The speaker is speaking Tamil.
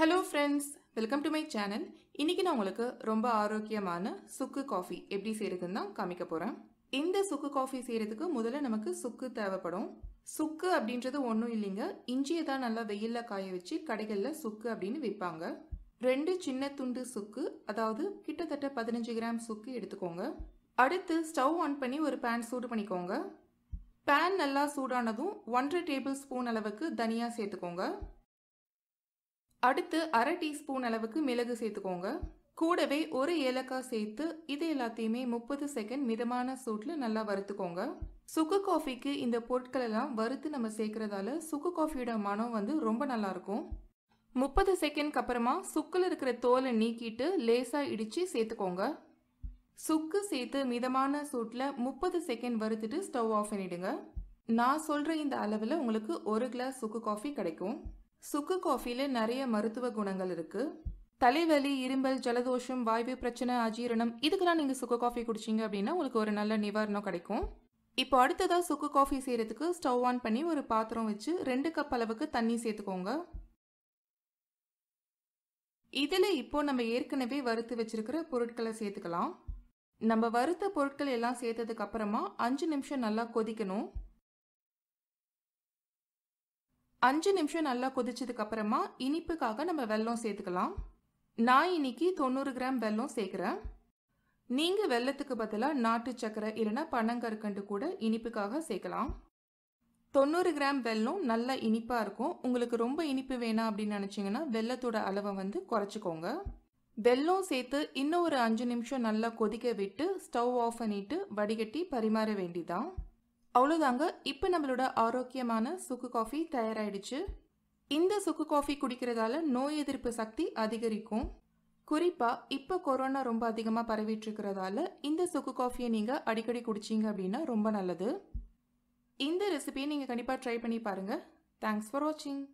hello friends welcome to my channel இன்றைக்கி நான் உங்களுக்கு ரொம்ப ஆரோக்கியமான சுக்கு காஃபி எப்படி செய்கிறதுன்னு தான் காமிக்க போகிறேன் இந்த சுக்கு காஃபி செய்கிறதுக்கு முதல்ல நமக்கு சுக்கு தேவைப்படும் சுக்கு அப்படின்றது ஒன்றும் இல்லைங்க இஞ்சியை தான் நல்லா வெயிலில் காய வச்சு கடைகளில் சுக்கு அப்படின்னு விற்பாங்க ரெண்டு சின்ன துண்டு சுக்கு அதாவது கிட்டத்தட்ட பதினஞ்சு கிராம் சுக்கு எடுத்துக்கோங்க அடுத்து ஸ்டவ் ஆன் பண்ணி ஒரு பேன் சூடு பண்ணிக்கோங்க பேன் நல்லா சூடானதும் ஒன்றரை டேபிள் ஸ்பூன் அளவுக்கு தனியாக சேர்த்துக்கோங்க அடுத்து அரை டீஸ்பூன் அளவுக்கு மிளகு சேர்த்துக்கோங்க கூடவே ஒரு ஏலக்காய் சேர்த்து இது எல்லாத்தையுமே முப்பது செகண்ட் மிதமான சூட்டில் நல்லா வறுத்துக்கோங்க சுக்கு காஃபிக்கு இந்த பொருட்கள் எல்லாம் வறுத்து நம்ம சேர்க்கறதால சுக்கு காஃபியோட மனம் வந்து ரொம்ப நல்லா இருக்கும் முப்பது செகண்ட்க்கு அப்புறமா சுக்கில் இருக்கிற தோலை நீக்கிட்டு லேசாக இடித்து சேர்த்துக்கோங்க சுக்கு சேர்த்து மிதமான சூட்டில் முப்பது செகண்ட் வறுத்துட்டு ஸ்டவ் ஆஃப் பண்ணிடுங்க நான் சொல்கிற இந்த அளவில் உங்களுக்கு ஒரு கிளாஸ் சுக்கு காஃபி கிடைக்கும் சுக்கு காஃபியில் நிறைய மருத்துவ குணங்கள் இருக்குது தலைவலி இரும்பல் ஜலதோஷம் வாய்வு பிரச்சனை அஜீரணம் இதுக்கெல்லாம் நீங்கள் சுக்கு காஃபி குடிச்சிங்க அப்படின்னா உங்களுக்கு ஒரு நல்ல நிவாரணம் கிடைக்கும் இப்போ அடுத்ததாக சுக்கு காஃபி செய்கிறதுக்கு ஸ்டவ் ஆன் பண்ணி ஒரு பாத்திரம் வச்சு ரெண்டு கப் அளவுக்கு தண்ணி சேர்த்துக்கோங்க இதில் இப்போ நம்ம ஏற்கனவே வறுத்து வச்சிருக்கிற பொருட்களை சேர்த்துக்கலாம் நம்ம வறுத்த பொருட்கள் எல்லாம் சேர்த்ததுக்கு அப்புறமா அஞ்சு நிமிஷம் நல்லா கொதிக்கணும் அஞ்சு நிமிஷம் நல்லா கொதிச்சதுக்கு அப்புறமா இனிப்புக்காக நம்ம வெல்லம் சேர்த்துக்கலாம் நான் இன்னைக்கு தொண்ணூறு கிராம் வெல்லம் சேர்க்குறேன் நீங்கள் வெல்லத்துக்கு பதிலாக நாட்டு சக்கரை இல்லைன்னா பனங்கற்கண்டு கூட இனிப்புக்காக சேர்க்கலாம் தொண்ணூறு கிராம் வெல்லம் நல்லா இனிப்பாக இருக்கும் உங்களுக்கு ரொம்ப இனிப்பு வேணாம் அப்படின்னு நினச்சிங்கன்னா வெள்ளத்தோட அளவை வந்து குறைச்சிக்கோங்க வெல்லம் சேர்த்து இன்னும் ஒரு அஞ்சு நிமிஷம் நல்லா கொதிக்க விட்டு ஸ்டவ் ஆஃப் பண்ணிட்டு வடிகட்டி பரிமாற வேண்டிதான் அவ்வளோதாங்க இப்போ நம்மளோட ஆரோக்கியமான சுக்கு காஃபி தயாராகிடுச்சு இந்த சுக்கு காஃபி குடிக்கிறதால நோய் எதிர்ப்பு சக்தி அதிகரிக்கும் குறிப்பாக இப்போ கொரோனா ரொம்ப அதிகமாக பரவிட்டுருக்கிறதால இந்த சுக்கு காஃபியை நீங்கள் அடிக்கடி குடிச்சிங்க அப்படின்னா ரொம்ப நல்லது இந்த ரெசிபியை நீங்கள் கண்டிப்பாக ட்ரை பண்ணி பாருங்கள் தேங்க்ஸ் ஃபார் வாட்சிங்